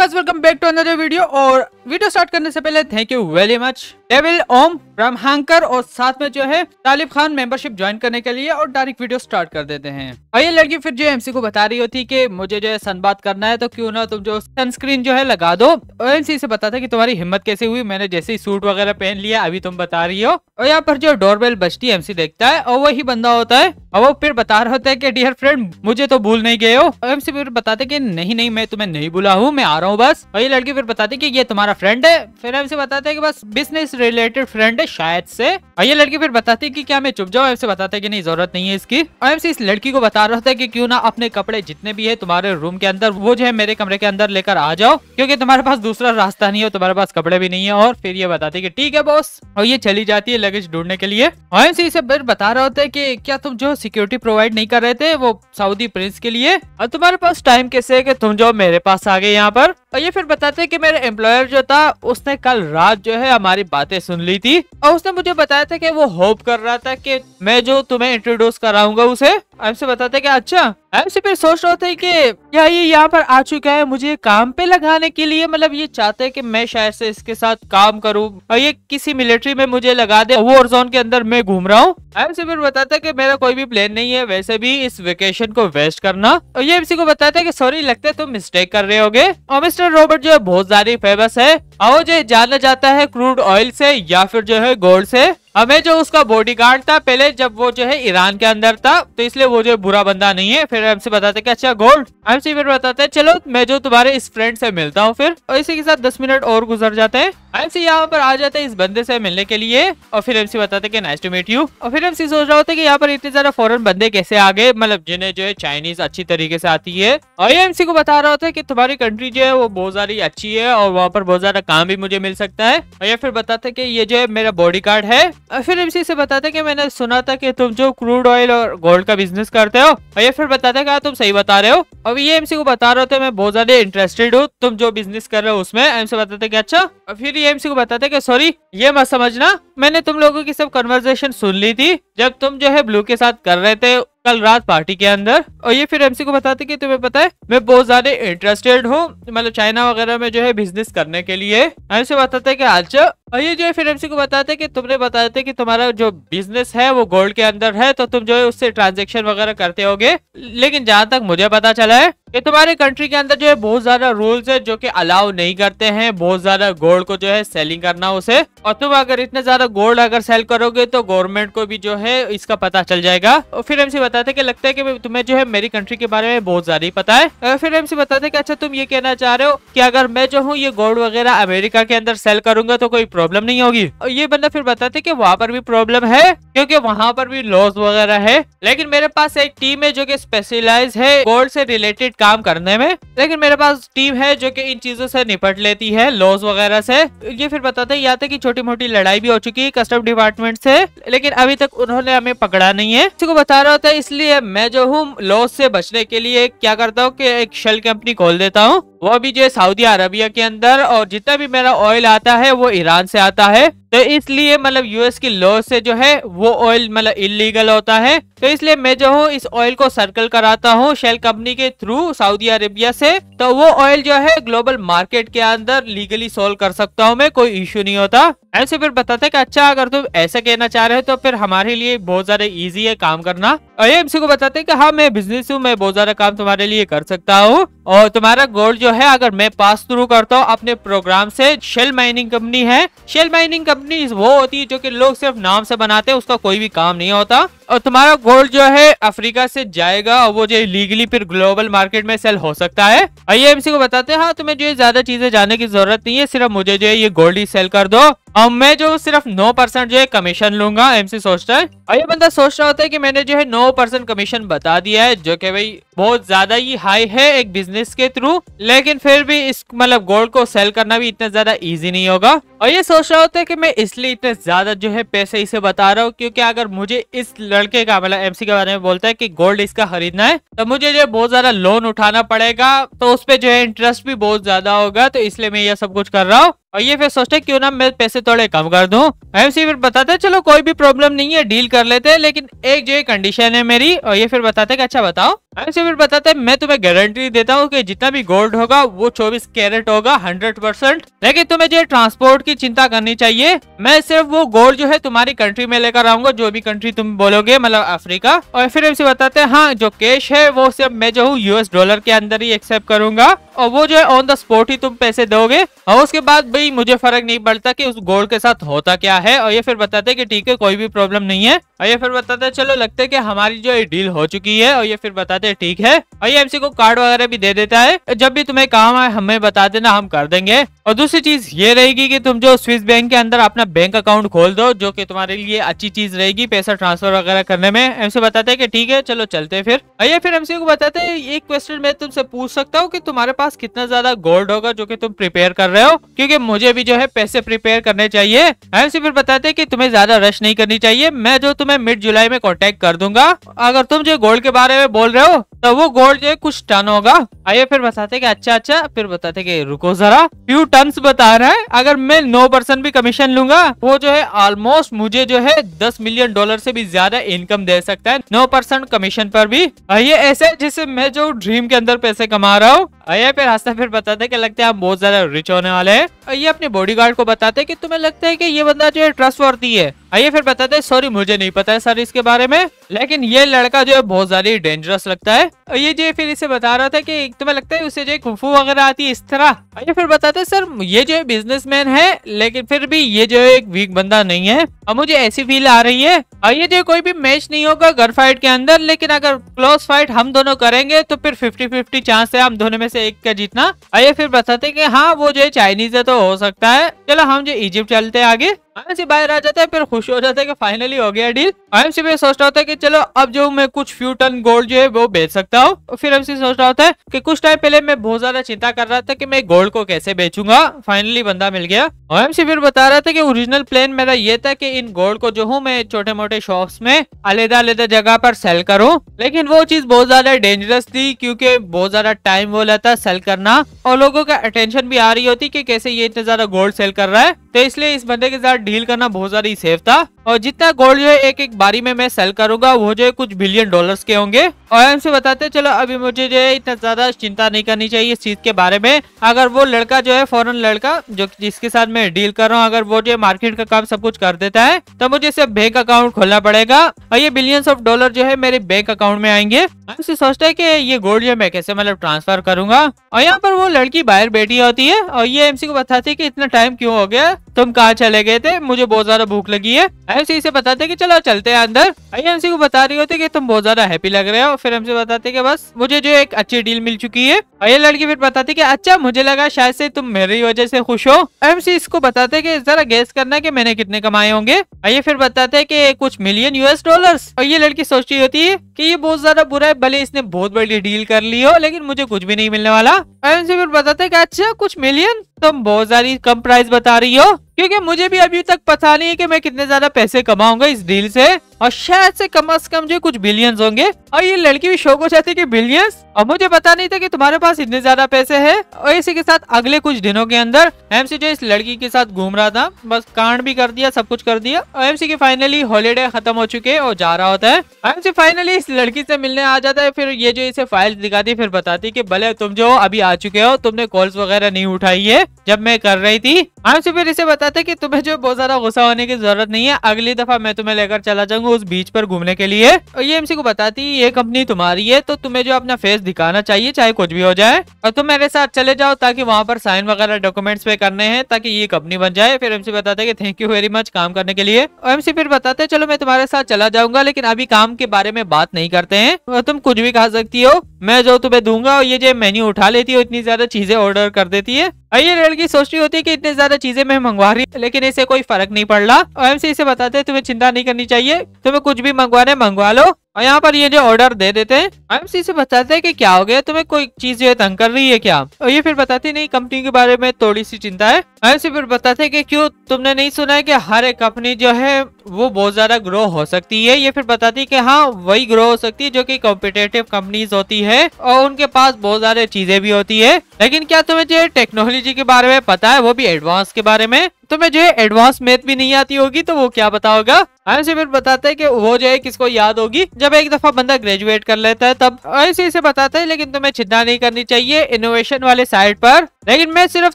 guys welcome back to another video और video start करने से पहले थैंक यू वेरी मच डेविल ओम ब्रह्मांकर और साथ में जो है तालिब खान मेंबरशिप ज्वाइन करने के लिए और डायरेक्ट वीडियो स्टार्ट कर देते हैं और ये लड़की फिर जो एमसी को बता रही होती कि मुझे जो है सनबात करना है तो क्यों ना तुम जो सनस्क्रीन जो है लगा दो और एमसी से था कि तुम्हारी हिम्मत कैसे हुई मैंने जैसे ही सूट वगैरह पहन लिया अभी तुम बता रही हो और यहाँ पर जो डोरबेल बजती है एमसी देखता है और वही बंदा होता है और वो फिर बता रहे होते है की डियर फ्रेंड मुझे तो भूल नहीं गए हो और एमसी फिर बताते की नहीं नहीं मैं तुम्हें नहीं बुला हूँ मैं आ रहा हूँ बस और ये लड़की फिर बताती की ये तुम्हारा फ्रेंड है फिर एमसी बताते की बस बिजनेस रिलेटेड फ्रेंड है शायद से और ये लड़की फिर बताती है कि क्या मैं चुप जाऊँ एम बताते कि नहीं जरूरत नहीं है इसकी और एम इस लड़की को बता रहा था कि क्यों ना अपने कपड़े जितने भी है तुम्हारे रूम के अंदर वो जो है मेरे कमरे के अंदर लेकर आ जाओ क्योंकि तुम्हारे पास दूसरा रास्ता नहीं है तुम्हारे पास कपड़े भी नहीं है और फिर ये बताती की ठीक है बॉस और ये चली जाती है लगेज ढूंढने के लिए और एम इसे फिर बता रहा होता है की क्या तुम जो सिक्योरिटी प्रोवाइड नहीं कर रहे थे वो सऊदी प्रिंस के लिए और तुम्हारे पास टाइम कैसे है की तुम जो मेरे पास आ गए यहाँ पर और ये फिर बताते हैं कि मेरे एम्प्लॉयर जो था उसने कल रात जो है हमारी बातें सुन ली थी और उसने मुझे बताया था कि वो होप कर रहा था कि मैं जो तुम्हें इंट्रोड्यूस कराऊंगा उसे हमसे बताते कि अच्छा ऐसे फिर सोच रहे थे कि क्या ये यहाँ पर आ चुका है मुझे काम पे लगाने के लिए मतलब ये चाहते हैं कि मैं शायद से इसके साथ काम करूँ और ये किसी मिलिट्री में मुझे लगा दे वो जोन के अंदर मैं घूम रहा हूँ ऐसे फिर बताता है कि मेरा कोई भी प्लान नहीं है वैसे भी इस वेकेशन को वेस्ट करना और ये इसी को बताता है की सॉरी लगता है तुम तो मिस्टेक कर रहे गे और मिस्टर रॉबर्ट जो है बहुत ज्यादा फेमस है और जो जाना जाता है क्रूड ऑयल से या फिर जो है गोल्ड से हमें जो उसका बॉडीगार्ड था पहले जब वो जो है ईरान के अंदर था तो इसलिए वो जो बुरा बंदा नहीं है फिर हमसे बताते कि अच्छा गोल्ड हमसे फिर बताते हैं चलो मैं जो तुम्हारे इस फ्रेंड से मिलता हूँ फिर और इसी के साथ दस मिनट और गुजर जाते हैं एमसी यहाँ पर आ जाते हैं इस बंदे से मिलने के लिए और फिर एमसी बताते कि नाइस टू मीट यू और फिर एमसी सोच रहा होता है कि यहाँ पर इतने ज्यादा फॉरेन बंदे कैसे आ गए मतलब जिन्हें जो है चाइनीज अच्छी तरीके से आती है और ये एमसी को बता रहा होता है कि तुम्हारी कंट्री जो है वो बहुत ज्यादा अच्छी है और वहाँ पर बहुत ज्यादा काम भी मुझे मिल सकता है और ये फिर बताते कि ये जो है मेरा बॉडी है फिर एमसी से बताता है कि मैंने सुना था कि तुम जो क्रूड ऑयल और गोल्ड का बिजनेस करते हो और ये फिर बताता है हाँ, तुम सही बता रहे हो अब ये एमसी को बता रहे थे मैं बहुत ज्यादा इंटरेस्टेड हूँ तुम जो बिजनेस कर रहे हो उसमें एमसी बताते कि अच्छा और फिर ये एमसी को बताते कि सॉरी ये मत समझना मैंने तुम लोगों की सब कन्वर्जेशन सुन ली थी जब तुम जो है ब्लू के साथ कर रहे थे कल रात पार्टी के अंदर और ये फिर एमसी को बताते कि तुम्हें पता है मैं बहुत ज्यादा इंटरेस्टेड हूँ मतलब चाइना वगैरह में जो है बिजनेस करने के लिए एमसी बताते कि आज अच्छा, और ये जो है फिर एम को बताते हैं कि तुमने बताते हैं कि तुम्हारा जो बिजनेस है वो गोल्ड के अंदर है तो तुम जो है उससे ट्रांजेक्शन वगैरह करते होगे लेकिन जहां तक मुझे पता चला है कि तुम्हारे कंट्री के अंदर जो है बहुत ज्यादा रूल्स है जो कि अलाउ नहीं करते हैं बहुत ज्यादा गोल्ड को जो है सेलिंग करना उसे और तुम अगर इतना ज्यादा गोल्ड अगर सेल करोगे तो गवर्नमेंट को भी जो है इसका पता चल जाएगा और फिर एमसी बताते कि लगता है कि तुम्हें जो है मेरी कंट्री के बारे में बहुत ज्यादा ही पता है फिर एमसी बताते कि अच्छा तुम ये कहना चाह रहे हो कि अगर मैं जो हूँ ये गोल्ड वगैरह अमेरिका के अंदर सेल करूंगा तो कोई प्रॉब्लम नहीं होगी और ये बंदा फिर बताते कि वहाँ पर भी प्रॉब्लम है क्योंकि वहाँ पर भी लॉस वगैरह है लेकिन मेरे पास एक टीम है जो कि स्पेशलाइज है गोल्ड से रिलेटेड काम करने में लेकिन मेरे पास टीम है जो कि इन चीजों से निपट लेती है लॉस वगैरह से ये फिर बताते हैं यहाँ की छोटी मोटी लड़ाई भी हो चुकी है कस्टम डिपार्टमेंट से लेकिन अभी तक उन्होंने हमें पकड़ा नहीं है किसी को बता रहा होता है इसलिए मैं जो हूँ लॉस से बचने के लिए क्या करता हूँ की एक शेल कंपनी खोल देता हूँ वह भी जो है सऊदी अरबिया के अंदर और जितना भी मेरा ऑयल आता है वो ईरान से आता है तो इसलिए मतलब यूएस की लॉ से जो है वो ऑयल मतलब इलीगल होता है तो इसलिए मैं जो हूँ इस ऑयल को सर्कल कराता हूँ शेल कंपनी के थ्रू सऊदी अरेबिया से तो वो ऑयल जो है ग्लोबल मार्केट के अंदर लीगली सोल्व कर सकता हूँ मैं कोई इश्यू नहीं होता ऐसे फिर बताते कि अच्छा अगर तुम ऐसा कहना चाह रहे हो तो फिर हमारे लिए बहुत ज्यादा इजी है काम करना और ये को बताते कि हाँ मैं बिजनेस हूँ मैं बहुत ज्यादा काम तुम्हारे लिए कर सकता हूँ और तुम्हारा गोल्ड जो है अगर मैं पास थ्रू करता हूँ अपने प्रोग्राम से शेल माइनिंग कंपनी है शेल माइनिंग कंपनी कंपनी वो होती है जो कि लोग सिर्फ नाम से बनाते हैं उसका कोई भी काम नहीं होता और तुम्हारा गोल्ड जो है अफ्रीका से जाएगा और वो जो लीगली फिर ग्लोबल मार्केट में सेल हो सकता है आईएमसी को बताते हैं हाँ तुम्हें जो ज्यादा चीजें जाने की जरूरत नहीं है सिर्फ मुझे जो है ये गोल्ड ही सेल कर दो और मैं जो सिर्फ 9 परसेंट जो है कमीशन लूंगा एमसी सोचता है और ये बंदा सोच रहा होता है कि मैंने जो है 9 परसेंट कमीशन बता दिया है जो कि भाई बहुत ज्यादा ही हाई है एक बिजनेस के थ्रू लेकिन फिर भी इस मतलब गोल्ड को सेल करना भी इतना ज्यादा इजी नहीं होगा और ये सोच रहा होता है कि मैं इसलिए इतने ज्यादा जो है पैसे इसे बता रहा हूँ क्योंकि अगर मुझे इस लड़के का मतलब एमसी के बारे में बोलता है कि गोल्ड इसका खरीदना है तो मुझे जो बहुत ज्यादा लोन उठाना पड़ेगा तो उसपे जो है इंटरेस्ट भी बहुत ज्यादा होगा तो इसलिए मैं यह सब कुछ कर रहा हूँ और ये फिर सोचते क्यों ना मैं पैसे थोड़े कम कर दूं एमसी फिर बताते चलो कोई भी प्रॉब्लम नहीं है डील कर लेते हैं लेकिन एक जो कंडीशन है मेरी और ये फिर बताते कि अच्छा बताओ एमसी फिर बताते मैं तुम्हें गारंटी देता हूँ कि जितना भी गोल्ड होगा वो 24 कैरेट होगा 100 परसेंट लेकिन तुम्हें जो ट्रांसपोर्ट की चिंता करनी चाहिए मैं सिर्फ वो गोल्ड जो है तुम्हारी कंट्री में लेकर आऊंगा जो भी कंट्री तुम बोलोगे मतलब अफ्रीका और फिर एमसी बताते हैं हाँ जो कैश है वो सिर्फ मैं जो हूँ यूएस डॉलर के अंदर ही एक्सेप्ट करूंगा और वो जो है ऑन द स्पॉट ही तुम पैसे दोगे और उसके बाद भाई मुझे फर्क नहीं पड़ता कि उस गोल्ड के साथ होता क्या है और ये फिर बताते कि ठीक है कोई भी प्रॉब्लम नहीं है और ये फिर बताते चलो लगता है कि हमारी जो है डील हो चुकी है और ये फिर बताते ठीक है और ये एमसी को कार्ड वगैरह भी दे देता है जब भी तुम्हें काम आए हमें बता देना हम कर देंगे और दूसरी चीज ये रहेगी की तुम जो स्विस बैंक के अंदर अपना बैंक अकाउंट खोल दो जो की तुम्हारे लिए अच्छी चीज रहेगी पैसा ट्रांसफर वगैरह करने में एमसी बताते हैं की ठीक है चलो चलते फिर और ये फिर एमसी को बताते हैं एक क्वेश्चन मैं तुमसे पूछ सकता हूँ की तुम्हारे पास पास कितना ज्यादा गोल्ड होगा जो कि तुम प्रिपेयर कर रहे हो क्योंकि मुझे भी जो है पैसे प्रिपेयर करने चाहिए सी फिर बताते हैं कि तुम्हें ज्यादा रश नहीं करनी चाहिए मैं जो तुम्हें मिड जुलाई में कॉन्टेक्ट कर दूंगा अगर तुम जो गोल्ड के बारे में बोल रहे हो तो वो गोल्ड जो है कुछ टन होगा आइए फिर बताते कि अच्छा अच्छा फिर बताते कि रुको जरा फ्यू टन बता रहे हैं अगर मैं नौ परसेंट भी कमीशन लूंगा वो जो है ऑलमोस्ट मुझे जो है दस मिलियन डॉलर से भी ज्यादा इनकम दे सकता है नौ परसेंट कमीशन पर भी ये ऐसे जिससे मैं जो ड्रीम के अंदर पैसे कमा रहा हूँ आइए है फिर रास्ता फिर बताते कि लगता है आप बहुत ज्यादा रिच होने वाले हैं और ये अपने बॉडीगार्ड को बताते कि तुम्हें लगता है कि ये बंदा जो है ट्रस्ट है आइए फिर बताते हैं सॉरी मुझे नहीं पता है सर इसके बारे में लेकिन ये लड़का जो है बहुत ज्यादा डेंजरस लगता है और ये जो फिर इसे बता रहा था कि एक तो लगता है उसे जो खुफू वगैरह आती है इस तरह आइए फिर बताते हैं सर ये जो है बिजनेसमैन है लेकिन फिर भी ये जो है एक वीक बंदा नहीं है और मुझे ऐसी फील आ रही है और ये जो कोई भी मैच नहीं होगा घर फाइट के अंदर लेकिन अगर क्लोज फाइट हम दोनों करेंगे तो फिर फिफ्टी फिफ्टी चांस है हम दोनों में से एक का जीतना आइए फिर बताते हैं कि हाँ वो जो है चाइनीज है तो हो सकता है चलो हम जो इजिप्ट चलते आगे आयम बाहर आ जाता है फिर खुश हो जाता है कि फाइनली हो गया डील आयम से सोच रहा होता है कि चलो अब जो मैं कुछ फ्यू टन गोल्ड जो है वो बेच सकता हूँ फिर हमसे सोच रहा होता है कि कुछ टाइम पहले मैं बहुत ज्यादा चिंता कर रहा था कि मैं गोल्ड को कैसे बेचूंगा फाइनली बंदा मिल गया आयम से फिर बता रहा था की ओरिजिनल प्लान मेरा ये था की इन गोल्ड को जो हूँ मैं छोटे मोटे शॉप में अलहदा अलहदा जगह पर सेल करूँ लेकिन वो चीज बहुत ज्यादा डेंजरस थी क्यूँकी बहुत ज्यादा टाइम वो लेता सेल करना और लोगों का अटेंशन भी आ रही होती की कैसे ये इतना ज्यादा गोल्ड सेल कर रहा है तो इसलिए इस बंदे के साथ डील करना बहुत ज्यादा ही सेफ था और जितना गोल्ड जो है एक एक बारी में मैं सेल करूंगा वो जो है कुछ बिलियन डॉलर्स के होंगे और हमसे बताते चलो अभी मुझे जो है इतना ज्यादा चिंता नहीं करनी चाहिए इस चीज के बारे में अगर वो लड़का जो है फॉरन लड़का जो जिसके साथ मैं डील कर रहा हूँ अगर वो जो मार्केट का काम सब कुछ कर देता है तो मुझे इसे बैंक अकाउंट खोलना पड़ेगा और ये बिलियन ऑफ डॉलर जो है मेरे बैंक अकाउंट में आएंगे हमसे है की ये गोल्ड जो मैं कैसे मतलब ट्रांसफर करूंगा और यहाँ पर वो लड़की बाहर बैठी होती है और ये एमसी को बताती है की इतना टाइम क्यों हो गया तुम कहाँ चले गए थे मुझे बहुत ज्यादा भूख लगी है ऐसे इसे बताते कि चलो चलते हैं अंदर आई सी को बता रही होती कि तुम बहुत ज्यादा हैप्पी लग रहे हो फिर हमसे बताते कि बस मुझे जो एक अच्छी डील मिल चुकी है और ये लड़की फिर बताती कि अच्छा मुझे लगा शायद से तुम मेरी वजह से खुश हो एमसी इसको बताते कि जरा गैस करना कि मैंने कितने कमाए होंगे और ये फिर बताते हैं कि कुछ मिलियन यूएस डॉलर और ये लड़की सोचती होती है कि ये बहुत ज्यादा बुरा है भले इसने बहुत बड़ी डील कर ली हो लेकिन मुझे कुछ भी नहीं मिलने वाला एमसी फिर बताते कि अच्छा कुछ मिलियन तुम बहुत ज्यादा कम प्राइस बता रही हो क्योंकि मुझे भी अभी तक पता नहीं है कि मैं कितने ज्यादा पैसे कमाऊंगा इस डील से और शायद से कम अज कम जो कुछ बिलियंस होंगे और ये लड़की भी शोक हो जाती है कि बिलियंस और मुझे पता नहीं था कि तुम्हारे पास इतने ज्यादा पैसे है और इसी के साथ अगले कुछ दिनों के अंदर एमसी जो इस लड़की के साथ घूम रहा था बस कांड भी कर दिया सब कुछ कर दिया और एमसी की फाइनली हॉलीडे खत्म हो चुके और जा रहा होता है एमसी फाइनली इस लड़की से मिलने आ जाता है फिर ये जो इसे फाइल दिखाती फिर बताती की भले तुम जो अभी आ चुके हो तुमने कॉल्स वगैरह नहीं उठाई है जब मैं कर रही थी एमसी फिर इसे बताते की तुम्हें जो बहुत ज्यादा गुस्सा होने की जरूरत नहीं है अगली दफा मैं तुम्हें लेकर चला जाऊंगा उस बीच पर घूमने के लिए और ये एमसी को बताती है ये कंपनी तुम्हारी है तो तुम्हें जो अपना फेस दिखाना चाहिए चाहे कुछ भी हो जाए और तुम मेरे साथ चले जाओ ताकि वहाँ पर साइन वगैरह डॉक्यूमेंट्स पे करने हैं ताकि ये कंपनी बन जाए फिर एमसी बताते हैं कि थैंक यू वेरी मच काम करने के लिए और एमसी फिर बताते चलो मैं तुम्हारे साथ चला जाऊंगा लेकिन अभी काम के बारे में बात नहीं करते हैं तुम कुछ भी कह सकती हो मैं जो तो तुम्हें दूंगा और ये जो मेन्यू उठा लेती है इतनी ज्यादा चीजें ऑर्डर कर देती है और ये लड़की सोच रही होती है कि इतने ज्यादा चीजें मैं मंगवा रही हूँ लेकिन इसे कोई फर्क नहीं पड़ रहा और एमसी इसे बताते हैं तुम्हें चिंता नहीं करनी चाहिए तुम्हें कुछ भी मंगवाने मंगवा लो और यहाँ पर ये जो ऑर्डर दे देते हैं आईएमसी से बताते हैं कि क्या हो गया तुम्हें कोई चीज जो है तंग कर रही है क्या और ये फिर बताती नहीं कंपनी के बारे में थोड़ी सी चिंता है आईएमसी फिर बताते हैं कि क्यों तुमने नहीं सुना है कि हर एक कंपनी जो है वो बहुत ज्यादा ग्रो हो सकती है ये फिर बताती है कि हाँ वही ग्रो हो सकती है जो कि कॉम्पिटेटिव कंपनीज होती है और उनके पास बहुत सारे चीजें भी होती है लेकिन क्या तुम्हें जो टेक्नोलॉजी के बारे में पता है वो भी एडवांस के बारे में तुम्हें जो है एडवांस मैथ भी नहीं आती होगी तो वो क्या बताओगा ऐसे फिर बताते हैं कि वो जो है किसको याद होगी जब एक दफा बंदा ग्रेजुएट कर लेता है तब ऐसे इसे बताते हैं लेकिन तुम्हें चिंता नहीं करनी चाहिए इनोवेशन वाले साइड पर लेकिन मैं सिर्फ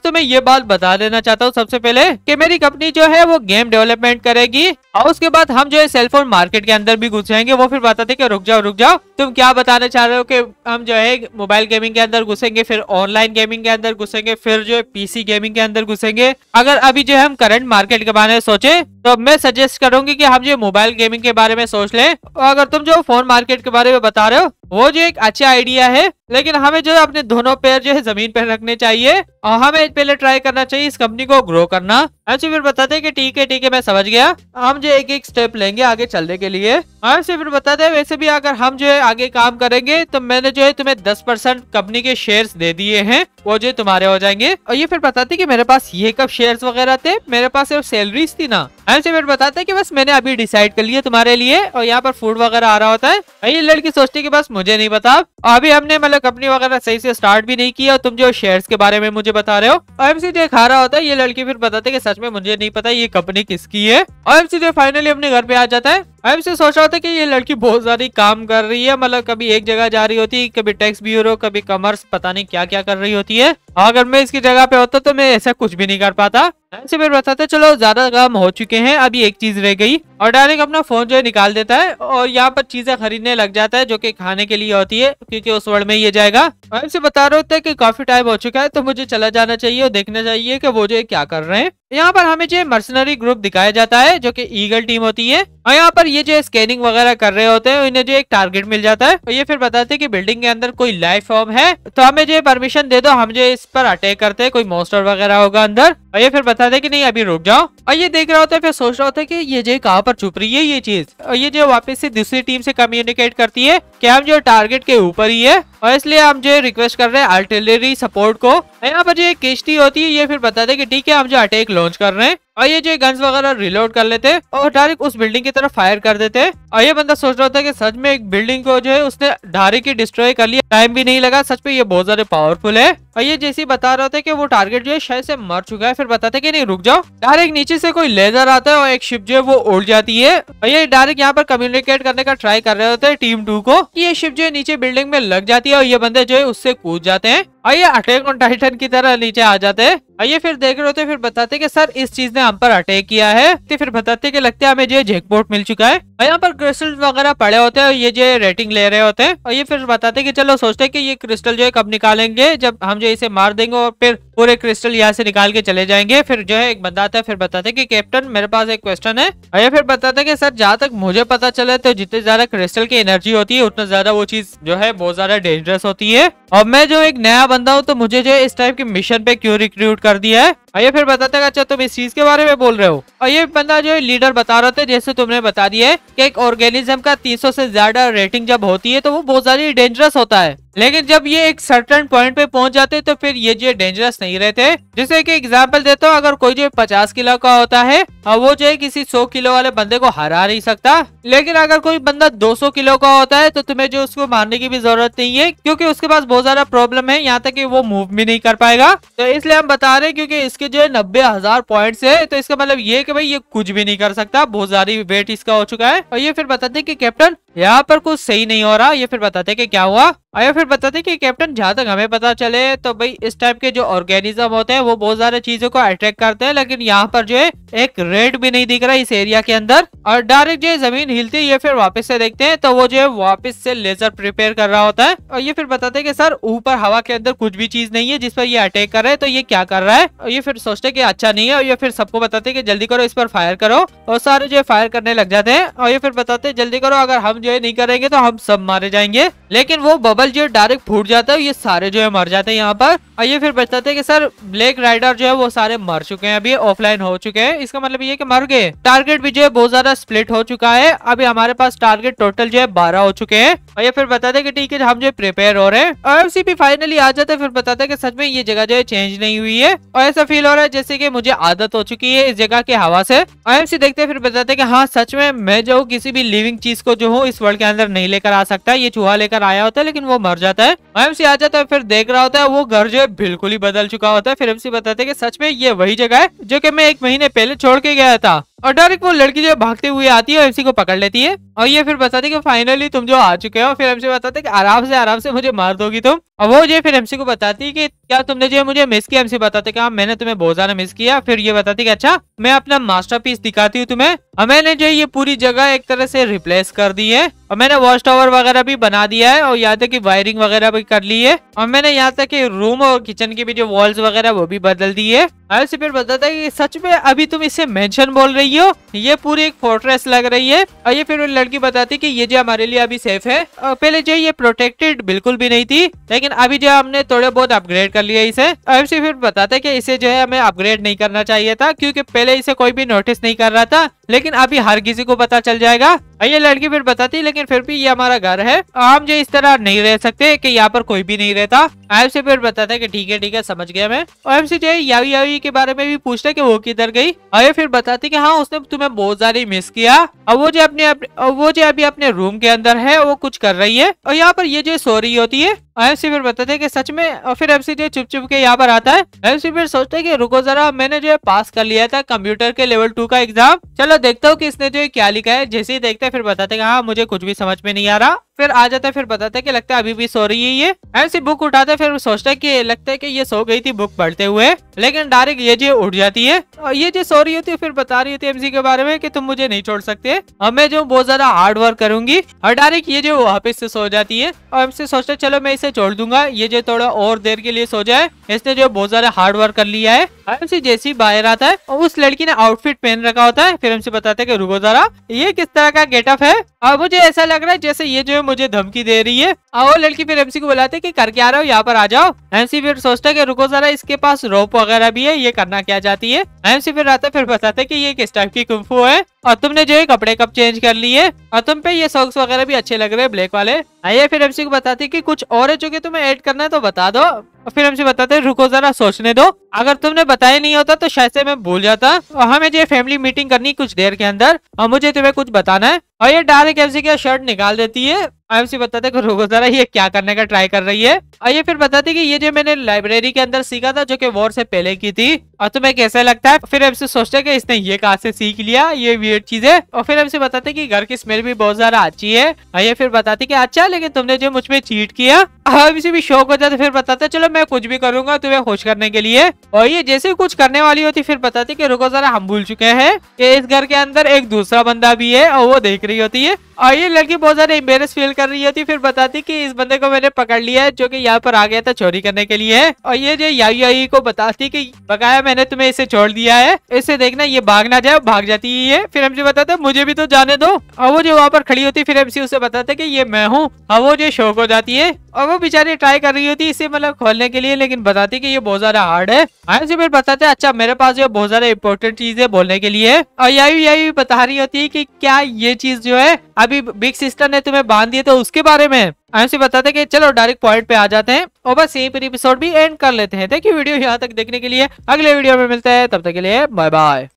तुम्हें ये बात बता देना चाहता हूँ सबसे पहले कि मेरी कंपनी जो है वो गेम डेवलपमेंट करेगी और उसके बाद हम जो है सेलफोन मार्केट के अंदर भी घुस जाएंगे वो फिर बताते कि रुक जाओ रुक जाओ तुम क्या बताना चाह रहे हो कि हम जो है मोबाइल गेमिंग के अंदर घुसेंगे फिर ऑनलाइन गेमिंग के अंदर घुसेंगे फिर जो है पीसी गेमिंग के अंदर घुसेंगे अगर अभी जो है हम करंट मार्केट के बारे में सोचे तो मैं सजेस्ट करूंगी कि हम जो मोबाइल गेमिंग के बारे में सोच लें और अगर तुम जो फोन मार्केट के बारे में बता रहे हो वो जो एक अच्छा आइडिया है लेकिन हमें जो है अपने दोनों पैर जो है जमीन पर रखने चाहिए और हमें पहले ट्राई करना चाहिए इस कंपनी को ग्रो करना ऐसे अच्छा, फिर बताते कि ठीक है ठीक है मैं समझ गया हम जो एक एक स्टेप लेंगे आगे चलने के लिए ऐसे फिर बताते वैसे भी अगर हम जो है आगे काम करेंगे तो मैंने जो है तुम्हें दस परसेंट कंपनी के शेयर दे दिए है वो जो तुम्हारे हो जाएंगे और ये फिर बताते की मेरे पास ये कब शेयर वगैरह थे मेरे पास सिर्फ सैलरीज थी ना ऐसे फिर बताते की बस मैंने अभी डिसाइड कर लिया तुम्हारे लिए और यहाँ पर फूड वगैरह आ रहा होता है ये लड़की सोचती है की बस मुझे नहीं पता अभी हमने मतलब कंपनी वगैरह सही से स्टार्ट भी नहीं किया तुम जो शेयर्स के बारे में मुझे बता रहे हो और एम जो खा रहा होता है ये लड़की फिर बताते कि सच में मुझे नहीं पता ये कंपनी किसकी है और एम जो फाइनली अपने घर पे आ जाता है एम सी सोच रहा था की ये लड़की बहुत ज्यादा काम कर रही है मतलब कभी एक जगह जा रही होती है कभी टैक्स ब्यूरो कभी कॉमर्स पता नहीं क्या क्या कर रही होती है अगर मैं इसकी जगह पे होता तो मैं ऐसा कुछ भी नहीं कर पाता ऐसे फिर बताते चलो ज्यादा काम हो चुके हैं अभी एक चीज रह गई और डायरेक्ट अपना फोन जो है निकाल देता है और यहाँ पर चीजें खरीदने लग जाता है जो कि खाने के लिए होती है क्योंकि उस वर्ड में ये जाएगा और ऐसे बता रहे होते हैं कि काफी टाइम हो चुका है तो मुझे चला जाना चाहिए और देखना चाहिए कि वो जो क्या कर रहे हैं यहाँ पर हमें जो मर्सनरी ग्रुप दिखाया जाता है जो कि ईगल टीम होती है और यहाँ पर ये जो स्कैनिंग वगैरह कर रहे होते हैं इन्हें जो एक टारगेट मिल जाता है और ये फिर बताते हैं कि बिल्डिंग के अंदर कोई लाइफ फॉर्म है तो हमें जो परमिशन दे दो हम जो इस पर अटैक करते हैं कोई मोस्टर वगैरह होगा अंदर और ये फिर बताते की नहीं अभी रुक जाओ और ये देख रहे होते फिर सोच रहा होता है की ये जो कहाँ पर छुप रही है ये चीज और ये जो वापिस से दूसरी टीम से कम्युनिकेट करती है की हम जो टारगेट के ऊपर ही है और इसलिए हम जो रिक्वेस्ट कर रहे हैं आर्टिलरी सपोर्ट को यहाँ पर जो एक किश्ती होती है ये फिर बताते की ठीक है हम जो अटैक लॉन्च कर रहे हैं और ये जो गन्स वगैरह रिलोड कर लेते और डायरेक्ट उस बिल्डिंग की तरफ फायर कर देते और ये बंदा सोच रहा था कि सच में एक बिल्डिंग को जो है उसने डायरेक्ट ही डिस्ट्रॉय कर लिया टाइम भी नहीं लगा सच में ये बहुत ज्यादा पावरफुल है और ये जैसे ही बता रहे थे कि वो टारगेट जो है शायद से मर चुका है फिर बताते कि नहीं रुक जाओ डायरेक्ट नीचे से कोई लेजर आता है और एक शिप जो है वो उड़ जाती है और ये डायरेक्ट यहाँ पर कम्युनिकेट करने का ट्राई कर रहे होते हैं टीम टू को ये शिप जो है नीचे बिल्डिंग में लग जाती है और ये बंदे जो है उससे कूद जाते हैं और ये अटैक ऑन टाइटन की तरह नीचे आ जाते हैं और ये फिर देख रहे होते फिर बताते कि सर इस चीज ने हम पर अटैक किया है तो फिर बताते के लगते है हमें जो जैकपॉट मिल चुका है और यहाँ पर क्रिस्टल वगैरह पड़े होते हैं और ये जो रेटिंग ले रहे होते हैं और ये फिर बताते कि चलो सोचते कि ये क्रिस्टल जो है कब निकालेंगे जब हम जो इसे मार देंगे और फिर पूरे क्रिस्टल यहाँ से निकाल के चले जाएंगे फिर जो है एक बंदा आता है फिर बताते कि कैप्टन मेरे पास एक क्वेश्चन है और ये फिर बताते कि सर जहाँ तक मुझे पता चले तो जितने ज्यादा क्रिस्टल की एनर्जी होती है उतना ज्यादा वो चीज जो है बहुत ज्यादा डेंजरस होती है और मैं जो एक नया बंदा हूँ तो मुझे जो है इस टाइप के मिशन पे क्यों रिक्रूट कर दिया है और ये फिर बताते अच्छा तुम इस चीज के बारे बारे में बोल रहे हो और ये बंदा जो है लीडर बता रहे थे जैसे तुमने बता दिया है कि एक ऑर्गेनिज्म का 300 से ज्यादा रेटिंग जब होती है तो वो बहुत ज्यादा डेंजरस होता है लेकिन जब ये एक सर्टन पॉइंट पे पहुंच जाते तो फिर ये जो डेंजरस नहीं रहते जैसे कि एग्जाम्पल देता हूँ अगर कोई जो पचास किलो का होता है और वो जो है किसी सौ किलो वाले बंदे को हरा नहीं सकता लेकिन अगर कोई बंदा दो सौ किलो का होता है तो तुम्हें जो उसको मारने की भी जरूरत नहीं है क्योंकि उसके पास बहुत ज्यादा प्रॉब्लम है यहाँ तक की वो मूव भी नहीं कर पाएगा तो इसलिए हम बता रहे हैं क्यूँकी इसके जो है नब्बे हजार पॉइंट है तो इसका मतलब ये की भाई ये कुछ भी नहीं कर सकता बहुत ज्यादा वेट इसका हो चुका है और ये फिर बताते की कैप्टन यहाँ पर कुछ सही नहीं हो रहा ये फिर बताते की क्या हुआ और फिर फिर बताते कि कैप्टन जहाँ तक हमें पता चले तो भाई इस टाइप के जो ऑर्गेनिज्म होते हैं वो बहुत सारे चीजों को अट्रैक्ट करते हैं लेकिन यहाँ पर जो है एक रेड भी नहीं दिख रहा इस एरिया के अंदर और डायरेक्ट जो है जमीन हिलती है ये फिर वापस से देखते हैं तो वो जो है वापस से लेजर प्रिपेयर कर रहा होता है और ये फिर बताते हैं कि सर ऊपर हवा के अंदर कुछ भी चीज नहीं है जिस पर ये अटैक कर रहे हैं तो ये क्या कर रहा है और ये फिर सोचते कि अच्छा नहीं है और ये फिर सबको बताते कि जल्दी करो इस पर फायर करो और सारे जो है फायर करने लग जाते हैं और ये फिर बताते जल्दी करो अगर हम जो है नहीं करेंगे तो हम सब मारे जाएंगे लेकिन वो बबल जो डायरेक्ट फूट जाता है ये सारे जो है मर जाते हैं यहाँ पर और ये फिर बताते हैं कि सर ब्लैक राइडर जो है वो सारे मर चुके हैं अभी ऑफलाइन हो चुके हैं इसका मतलब ये कि मर गए टारगेट भी जो है बहुत ज्यादा स्प्लिट हो चुका है अभी हमारे पास टारगेट टोटल जो है बारह हो चुके हैं और ये फिर बताते कि ठीक है हम जो प्रिपेयर हो रहे हैं और एफ फाइनली आ जाते हैं फिर बताते हैं कि सच में ये जगह जो है चेंज नहीं हुई है और ऐसा फील हो रहा है जैसे की मुझे आदत हो चुकी है इस जगह की हवा से और एफ देखते फिर बताते कि हाँ सच में मैं जो किसी भी लिविंग चीज को जो हूँ इस वर्ल्ड के अंदर नहीं लेकर आ सकता ये चूहा लेकर आया होता है लेकिन वो मर जाता है एमसी आ जाता है फिर देख रहा होता है वो घर जो है बिल्कुल ही बदल चुका होता है फिर एमसी बताते हैं कि सच में ये वही जगह है जो कि मैं एक महीने पहले छोड़ के गया था और डायरेक्ट वो लड़की जो भागते हुए आती है और एमसी को पकड़ लेती है और ये फिर बताती है कि फाइनली तुम जो आ चुके हो फिर एमसी बताते कि आराम से आराम से मुझे मार दोगी तुम और वो जो फिर एमसी को बताती है कि क्या तुमने जो है मुझे मिस किया एमसी बताते कि हाँ, मैंने तुम्हें बहुत ज्यादा मिस किया फिर ये बताती कि अच्छा मैं अपना मास्टर दिखाती हूँ तुम्हें और मैंने जो है ये पूरी जगह एक तरह से रिप्लेस कर दी है और मैंने वॉश टावर वगैरह भी बना दिया है और यहाँ तक की वायरिंग वगैरह भी कर ली है और मैंने यहाँ तक की रूम और किचन की भी जो वॉल्स वगैरह वो भी बदल दी है और फिर बताता है की सच में अभी तुम इसे मेंशन बोल रही रही हो ये पूरी एक फोर्ट्रेस लग रही है और ये फिर लड़की बताती कि ये जो हमारे लिए अभी सेफ है और पहले जो ये प्रोटेक्टेड बिल्कुल भी नहीं थी लेकिन अभी जो हमने थोड़े बहुत अपग्रेड कर लिया इसे और फिर बताते कि इसे जो है हमें अपग्रेड नहीं करना चाहिए था क्योंकि पहले इसे कोई भी नोटिस नहीं कर रहा था लेकिन अभी हर किसी को पता चल जाएगा ये लड़की फिर बताती लेकिन फिर भी ये हमारा घर है हम जो इस तरह नहीं रह सकते कि यहाँ पर कोई भी नहीं रहता एम से फिर बताता है कि ठीक है ठीक है समझ गया मैं और एम सी जो है यावी यावी के बारे में भी पूछता कि वो किधर गई और फिर बताती कि हाँ उसने तुम्हें बहुत सारी मिस किया और वो जो अपने, अपने वो जो अभी अपने रूम के अंदर है वो कुछ कर रही है और यहाँ पर ये जो सोरी होती है फिर बताते हैं कि सच में और फिर जो चुप चुप के यहाँ पर आता है एमसीबीर सोचते हैं कि रुको जरा मैंने जो है पास कर लिया था कंप्यूटर के लेवल टू का एग्जाम चलो देखता हूँ कि इसने जो है क्या लिखा है जैसे ही देखते हैं फिर बताते हैं हाँ मुझे कुछ भी समझ में नहीं आ रहा फिर आ जाता है फिर बताते हैं कि लगता है अभी भी सो रही है ये ऐसी बुक उठाते फिर सोचता है कि लगता है कि ये सो गई थी बुक पढ़ते हुए लेकिन डायरेक्ट ये जो उठ जाती है और ये जो सो रही होती है फिर बता रही होती है एमसी के बारे में कि तुम मुझे नहीं छोड़ सकते और मैं जो बहुत ज्यादा हार्ड वर्क करूंगी और डायरेक्ट ये जो वापिस से सो जाती है और एमसी सोचते चलो मैं इसे से छोड़ दूंगा ये जो थोड़ा और देर के लिए सो जाए इसने जो बहुत ज्यादा हार्ड वर्क कर लिया है हमसे जैसे बाहर आता है और उस लड़की ने आउटफिट पहन रखा होता है फिर हमसे बताते हैं कि रुको जरा ये किस तरह का गेटअप है और मुझे ऐसा लग रहा है जैसे ये जो है मुझे धमकी दे रही है और वो लड़की फिर एमसी को बुलाते कि करके आ रहा हो यहाँ पर आ जाओ एमसी फिर सोचता है कि रुको जरा इसके पास रोप वगैरह भी है ये करना क्या चाहती है एमसी फिर आता फिर बताते कि ये किस टाइप की कुंफू है और तुमने जो है कपड़े कब चेंज कर लिए और तुम पे ये सॉक्स वगैरह भी अच्छे लग रहे हैं ब्लैक वाले आइए फिर हमसे को बताती कि कुछ और है जो कि तुम्हें ऐड करना है तो बता दो और फिर हमसे बताते रुको जरा सोचने दो अगर तुमने बताया नहीं होता तो शायद से मैं भूल जाता और तो हमें जो फैमिली मीटिंग करनी कुछ देर के अंदर और मुझे तुम्हें कुछ बताना है और ये डायरेक्ट एमसी शर्ट निकाल देती है आईएमसी बताते कि रोगोजारा ये क्या करने का ट्राई कर रही है और ये फिर बताती कि ये जो मैंने लाइब्रेरी के अंदर सीखा था जो कि वॉर से पहले की थी और तुम्हें कैसा लगता है फिर एमसी सोचते कि इसने ये कहा से सीख लिया ये चीज है और फिर एमसी बताते कि घर की स्मेल भी बहुत ज्यादा अच्छी है और ये फिर बताते की अच्छा लेकिन तुमने जो मुझ में चीट किया एमसी भी शौक हो जाता फिर बताते चलो मैं कुछ भी करूंगा तुम्हें खुश करने के लिए और ये जैसे कुछ करने वाली होती फिर बताती की जरा हम भूल चुके हैं कि इस घर के अंदर एक दूसरा बंदा भी है और वो देख रही होती है और ये लड़की बहुत ज्यादा इम्बेरस फील कर रही होती फिर बताती कि इस बंदे को मैंने पकड़ लिया है जो कि यहाँ पर आ गया था चोरी करने के लिए और ये जो याई याई को बताती कि बकाया मैंने तुम्हें इसे छोड़ दिया है इसे देखना ये भाग ना जाए भाग जाती है ये फिर हमसे बताते मुझे भी तो जाने दो और वो जो वहाँ पर खड़ी होती फिर हमसे उसे बताते की ये मैं हूँ और वो जो शौक हो जाती है और वो बेचारी ट्राई कर रही होती इसे मतलब खोलने के लिए लेकिन बताती की ये बहुत ज्यादा हार्ड है आयन फिर बताते हैं अच्छा मेरे पास जो बहुत ज्यादा इम्पोर्टेंट चीज है बोलने के लिए और याई याई बता रही होती है की क्या ये चीज जो है अभी बिग सिस्टर ने तुम्हें बांध दिया तो उसके बारे में ऐसे बताते कि चलो डायरेक्ट पॉइंट पे आ जाते हैं और बस यहीं पर एपिसोड भी एंड कर लेते हैं थैंक यू वीडियो यहाँ तक देखने के लिए अगले वीडियो में मिलते हैं तब तक के लिए बाय बाय